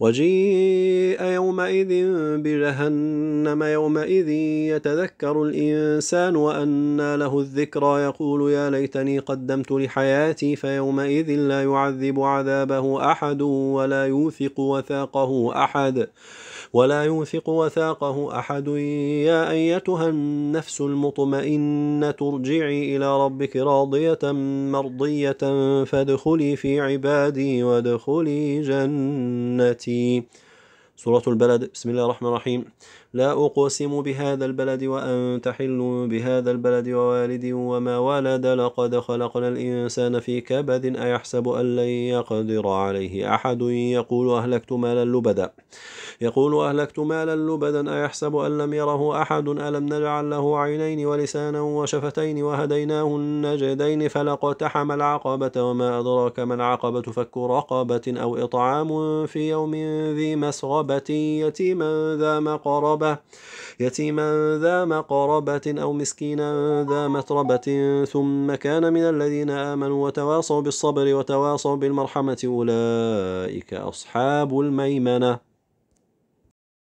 وجيء يومئذ بجهنم يومئذ يتذكر الإنسان وأنى له الذكرى يقول يا ليتني قدمت لحياتي فيومئذ لا يعذب عذابه أحد ولا يوثق وثاقه أحد ولا يوثق وثاقه أحد يا أيتها النفس المطمئنة ارجعي إلى ربك راضية مرضية فادخلي في عبادي وادخلي جنتي See. سورة البلد بسم الله الرحمن الرحيم لا أقسم بهذا البلد وأنت حل بهذا البلد ووالد وما ولد لقد خلقنا الإنسان في كبد أيحسب أن لن يقدر عليه أحد يقول أهلكت مالا لبدا يقول أهلكت مالا لبدا أيحسب أن لم يره أحد ألم نجعل له عينين ولسانا وشفتين وهديناه النجدين فلقتحم العقبة وما أدراك ما العقبة فك رقبة أو إطعام في يوم ذي مسغبة مقربة يتيما ذا مقربة يتيما ذا مقربة أو مسكينا ذا متربة ثم كان من الذين آمنوا وتواصوا بالصبر وتواصوا بالمرحمة أولئك أصحاب الميمنة